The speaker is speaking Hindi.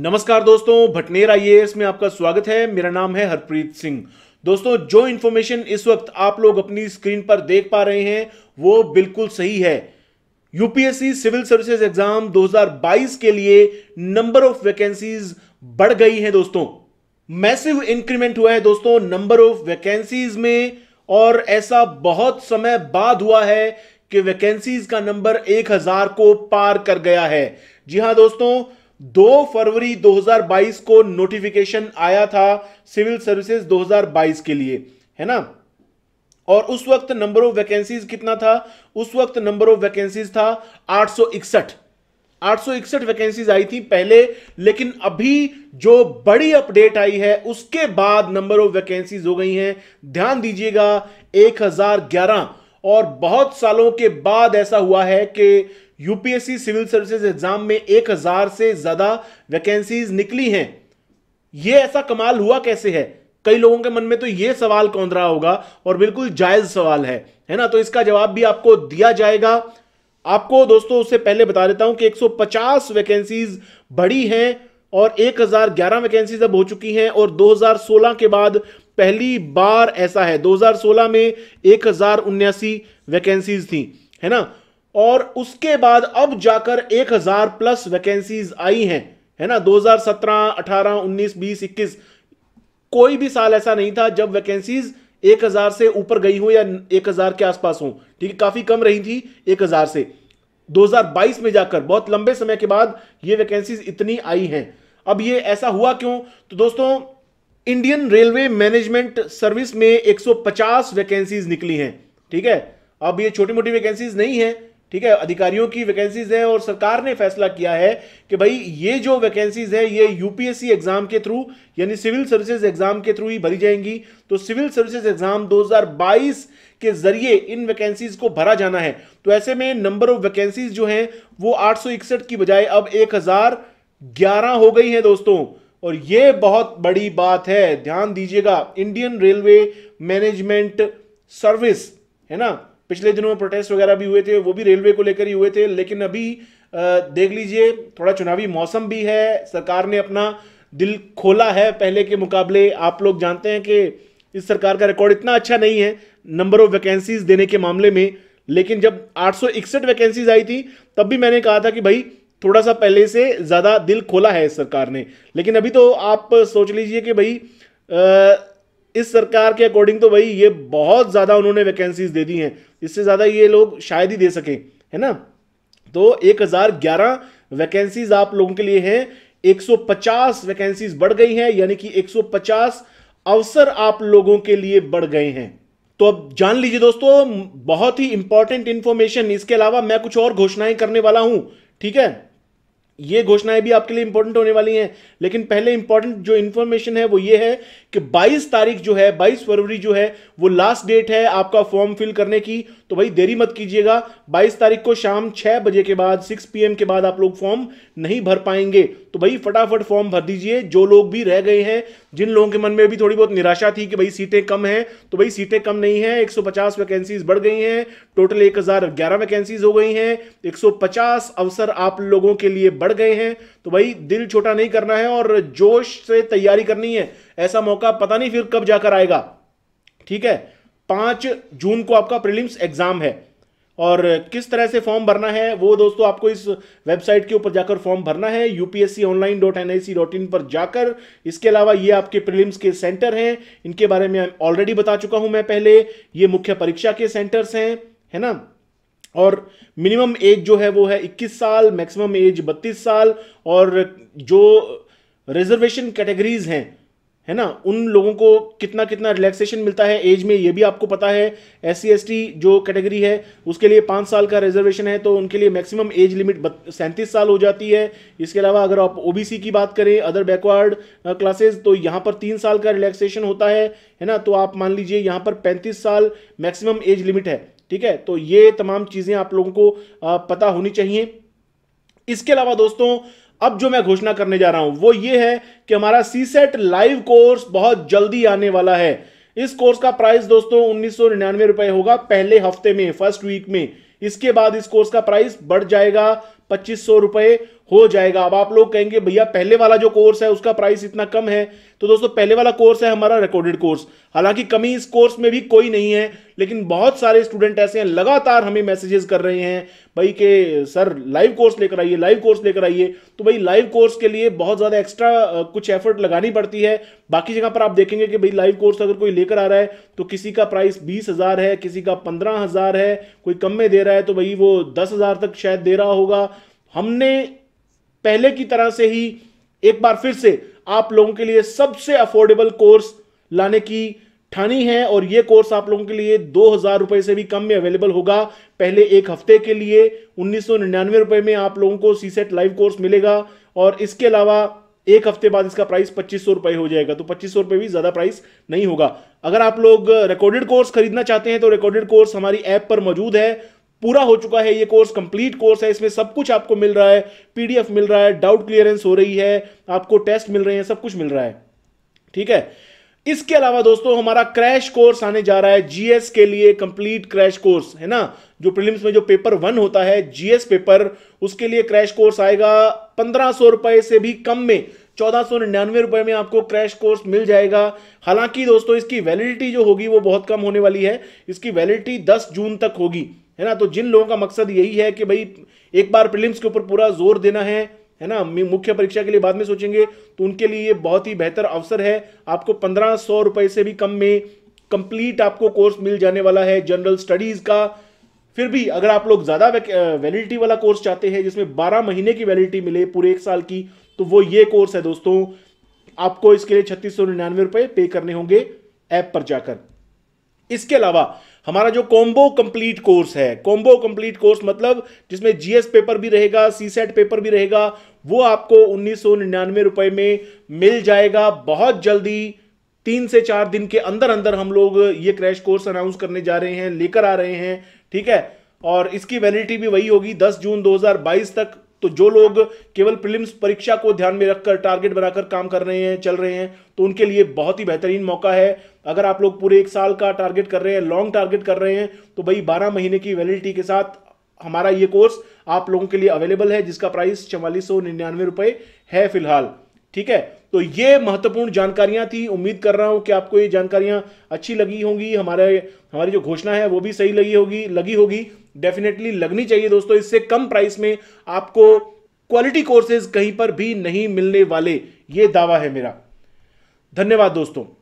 नमस्कार दोस्तों भटनेर आई में आपका स्वागत है मेरा नाम है हरप्रीत सिंह दोस्तों जो इन्फॉर्मेशन इस वक्त आप लोग अपनी स्क्रीन पर देख पा रहे हैं वो बिल्कुल सही है यूपीएससी सिविल सर्विसेज एग्जाम 2022 के लिए नंबर ऑफ वैकेंसीज बढ़ गई हैं दोस्तों मैसिव इंक्रीमेंट हुआ है दोस्तों नंबर ऑफ वैकेंसीज में और ऐसा बहुत समय बाद हुआ है कि वैकेंसीज का नंबर 1000 को पार कर गया है जी हां दोस्तों दो फरवरी 2022 को नोटिफिकेशन आया था सिविल सर्विसेज 2022 के लिए है ना और उस वक्त नंबर ऑफ वैकेंसीज कितना था उस वक्त नंबर ऑफ वैकेंसीज था आठ सौ इकसठ आठ सौ इकसठ वैकेंसीज आई थी पहले लेकिन अभी जो बड़ी अपडेट आई है उसके बाद नंबर ऑफ वैकेंसीज हो गई हैं ध्यान दीजिएगा एक हजार ग्यारह और बहुत सालों के बाद ऐसा हुआ है कि यूपीएससी सिविल सर्विसेज एग्जाम में एक हजार से ज्यादा वैकेंसीज निकली हैं यह ऐसा कमाल हुआ कैसे है कई लोगों के मन में तो ये सवाल कौन रहा होगा और बिल्कुल जायज सवाल है है ना तो इसका जवाब भी आपको दिया जाएगा आपको दोस्तों उससे पहले बता देता हूं कि 150 वैकेंसीज बढ़ी हैं और 1011 वैकेंसीज अब हो चुकी हैं और 2016 के बाद पहली बार ऐसा है 2016 में एक वैकेंसीज थी है ना और उसके बाद अब जाकर 1000 प्लस वैकेंसीज आई हैं है ना 2017 18 19 20 21 कोई भी साल ऐसा नहीं था जब वैकेंसीज 1000 से ऊपर गई हो या 1000 के आसपास हो ठीक है काफी कम रही थी 1000 से 2022 में जाकर बहुत लंबे समय के बाद ये वैकेंसीज इतनी आई हैं अब ये ऐसा हुआ क्यों तो दोस्तों इंडियन रेलवे मैनेजमेंट सर्विस में 150 वैकेंसीज निकली हैं ठीक है अब ये छोटी मोटी वैकेंसीज नहीं है ठीक है अधिकारियों की वैकेंसीज हैं और सरकार ने फैसला किया है कि भाई ये जो वैकेंसीज है ये यूपीएससी एग्जाम के थ्रू यानी सिविल सर्विसेज एग्जाम के थ्रू ही भरी जाएंगी तो सिविल सर्विसेज एग्जाम 2022 के जरिए इन वैकेंसीज को भरा जाना है तो ऐसे में नंबर ऑफ वैकेंसीज जो हैं वो आठ की बजाय अब एक हो गई है दोस्तों और ये बहुत बड़ी बात है ध्यान दीजिएगा इंडियन रेलवे मैनेजमेंट सर्विस है ना पिछले दिनों में प्रोटेस्ट वगैरह भी हुए थे वो भी रेलवे को लेकर ही हुए थे लेकिन अभी देख लीजिए थोड़ा चुनावी मौसम भी है सरकार ने अपना दिल खोला है पहले के मुकाबले आप लोग जानते हैं कि इस सरकार का रिकॉर्ड इतना अच्छा नहीं है नंबर ऑफ वैकेंसीज देने के मामले में लेकिन जब आठ वैकेंसीज आई थी तब भी मैंने कहा था कि भाई थोड़ा सा पहले से ज़्यादा दिल खोला है इस सरकार ने लेकिन अभी तो आप सोच लीजिए कि भाई आ, इस सरकार के अकॉर्डिंग तो भाई ये बहुत ज़्यादा उन्होंने वैकेंसीज दे दी हैं इससे ज़्यादा ये लोग शायद ही दे सके है ना तो 1011 वैकेंसीज आप लोगों के लिए हैं 150 वैकेंसीज बढ़ गई हैं यानी कि 150 अवसर आप लोगों के लिए बढ़ गए हैं तो अब जान लीजिए दोस्तों बहुत ही इंपॉर्टेंट इंफॉर्मेशन इसके अलावा मैं कुछ और घोषणाएं करने वाला हूं ठीक है ये घोषणाएं भी आपके लिए इंपॉर्टेंट होने वाली हैं लेकिन पहले इंपॉर्टेंट जो इंफॉर्मेशन है वो ये है कि 22 तारीख जो है 22 फरवरी जो है वो लास्ट डेट है आपका फॉर्म फिल करने की तो भाई देरी मत कीजिएगा 22 तारीख को शाम 6 बजे के बाद 6 पीएम के बाद आप लोग फॉर्म नहीं भर पाएंगे तो भाई फटाफट फॉर्म भर दीजिए जो लोग भी रह गए हैं जिन लोगों के मन में भी थोड़ी बहुत निराशा थी कि भाई सीटें कम हैं तो भाई सीटें कम नहीं है 150 वैकेंसीज बढ़ गई हैं टोटल एक वैकेंसीज हो गई हैं 150 अवसर आप लोगों के लिए बढ़ बढ़ गए हैं तो भाई दिल छोटा नहीं करना है और जोश से तैयारी करनी है ऐसा मौका पता नहीं फिर कब जाकर आएगा ठीक है पांच जून को आपका प्रीलिम्स एग्जाम है और किस तरह से फॉर्म भरना है वो दोस्तों आपको इस वेबसाइट के ऊपर जाकर फॉर्म भरना है upsconline.nic.in पर जाकर इसके अलावा ये आपके प्रीलिम्स के सेंटर हैं इनके बारे में ऑलरेडी बता चुका हूं मैं पहले ये मुख्य परीक्षा के सेंटर्स हैं है ना और मिनिमम एज जो है वो है 21 साल मैक्सिमम एज 32 साल और जो रिजर्वेशन कैटेगरीज हैं है ना उन लोगों को कितना कितना रिलैक्सेशन मिलता है एज में ये भी आपको पता है एस सी जो कैटेगरी है उसके लिए पाँच साल का रिजर्वेशन है तो उनके लिए मैक्सिमम एज लिमिट सैंतीस साल हो जाती है इसके अलावा अगर आप ओ की बात करें अदर बैकवर्ड क्लासेज तो यहाँ पर तीन साल का रिलैक्सेशन होता है है ना तो आप मान लीजिए यहाँ पर पैंतीस साल मैक्सिमम एज लिमिट है ठीक है तो ये तमाम चीज़ें आप लोगों को पता होनी चाहिए इसके अलावा दोस्तों अब जो मैं घोषणा करने जा रहा हूं वो ये है कि हमारा सी सेट लाइव कोर्स बहुत जल्दी आने वाला है इस कोर्स का प्राइस दोस्तों उन्नीस सौ निन्यानवे रुपए होगा पहले हफ्ते में फर्स्ट वीक में इसके बाद इस कोर्स का प्राइस बढ़ जाएगा पच्चीस सौ रुपए हो जाएगा अब आप लोग कहेंगे भैया पहले वाला जो कोर्स है उसका प्राइस इतना कम है तो दोस्तों पहले वाला कोर्स है हमारा रिकॉर्डेड कोर्स हालांकि कमी इस कोर्स में भी कोई नहीं है लेकिन बहुत सारे स्टूडेंट ऐसे हैं लगातार हमें मैसेजेस कर रहे हैं भाई के सर लाइव कोर्स लेकर आइए लाइव कोर्स लेकर आइए तो भाई लाइव कोर्स के लिए बहुत ज़्यादा एक्स्ट्रा कुछ एफर्ट लगानी पड़ती है बाकी जगह पर आप देखेंगे कि भाई लाइव कोर्स अगर कोई लेकर आ रहा है तो किसी का प्राइस बीस हज़ार है किसी का पंद्रह हज़ार है कोई कम में दे रहा है तो भाई वो दस हज़ार तक शायद दे रहा होगा हमने पहले की तरह से ही एक बार फिर से आप लोगों के लिए सबसे अफोर्डेबल कोर्स लाने की ठानी है और ये कोर्स आप लोगों के लिए दो हजार रुपए से भी कम में अवेलेबल होगा पहले एक हफ्ते के लिए उन्नीस सौ निन्यानवे रुपए में आप लोगों को सी सेट लाइव कोर्स मिलेगा और इसके अलावा एक हफ्ते बाद इसका प्राइस पच्चीस सौ रुपए हो जाएगा तो पच्चीस सौ रुपए भी ज्यादा प्राइस नहीं होगा अगर आप लोग रिकॉर्डेड कोर्स खरीदना चाहते हैं तो रिकॉर्डेड कोर्स हमारी ऐप पर मौजूद है पूरा हो चुका है ये कोर्स कंप्लीट कोर्स है इसमें सब कुछ आपको मिल रहा है पीडीएफ मिल रहा है डाउट क्लियरेंस हो रही है आपको टेस्ट मिल रहे हैं सब कुछ मिल रहा है ठीक है इसके अलावा दोस्तों हमारा क्रैश कोर्स आने जा रहा है जीएस के लिए कंप्लीट क्रैश कोर्स है ना जो प्रीलिम्स में जो पेपर वन होता है जीएस पेपर उसके लिए क्रैश कोर्स आएगा पंद्रह सौ रुपए से भी कम में चौदह सौ निन्यानवे रुपए में आपको क्रैश कोर्स मिल जाएगा हालांकि दोस्तों इसकी वैलिडिटी जो होगी वो बहुत कम होने वाली है इसकी वैलिडिटी दस जून तक होगी है ना तो जिन लोगों का मकसद यही है कि भाई एक बार प्रिलिम्स के ऊपर पूरा जोर देना है है ना मुख्य परीक्षा के लिए बाद में सोचेंगे तो उनके लिए ये बहुत ही बेहतर अवसर है आपको पंद्रह सौ रुपए से भी कम में कंप्लीट आपको कोर्स मिल जाने वाला है जनरल स्टडीज़ का फिर भी अगर आप लोग ज़्यादा वैलिडिटी वाला कोर्स चाहते हैं जिसमें 12 महीने की वैलिडिटी मिले पूरे एक साल की तो वो ये कोर्स है दोस्तों आपको इसके लिए छत्तीस सौ निन्यानवे पे करने होंगे ऐप पर जाकर इसके अलावा हमारा जो कॉम्बो कंप्लीट कोर्स है कॉम्बो कंप्लीट कोर्स मतलब जिसमें जीएस पेपर भी रहेगा सी सेट पेपर भी रहेगा वो आपको उन्नीस सौ निन्यानवे रुपए में मिल जाएगा बहुत जल्दी तीन से चार दिन के अंदर अंदर हम लोग ये क्रैश कोर्स अनाउंस करने जा रहे हैं लेकर आ रहे हैं ठीक है और इसकी वैलिडिटी भी वही होगी 10 जून 2022 तक तो जो लोग केवल प्रिलिम्स परीक्षा को ध्यान में रखकर टारगेट बनाकर काम कर रहे हैं चल रहे हैं तो उनके लिए बहुत ही बेहतरीन मौका है अगर आप लोग पूरे एक साल का टारगेट कर रहे हैं लॉन्ग टारगेट कर रहे हैं तो भाई बारह महीने की वैलिडिटी के साथ हमारा ये कोर्स आप लोगों के लिए अवेलेबल है जिसका प्राइस चवालीस सौ निन्यानवे रुपये है फिलहाल ठीक है तो ये महत्वपूर्ण जानकारियां थी उम्मीद कर रहा हूं कि आपको ये जानकारियां अच्छी लगी होंगी हमारे हमारी जो घोषणा है वो भी सही लगी होगी लगी होगी डेफिनेटली लगनी चाहिए दोस्तों इससे कम प्राइस में आपको क्वालिटी कोर्सेज कहीं पर भी नहीं मिलने वाले ये दावा है मेरा धन्यवाद दोस्तों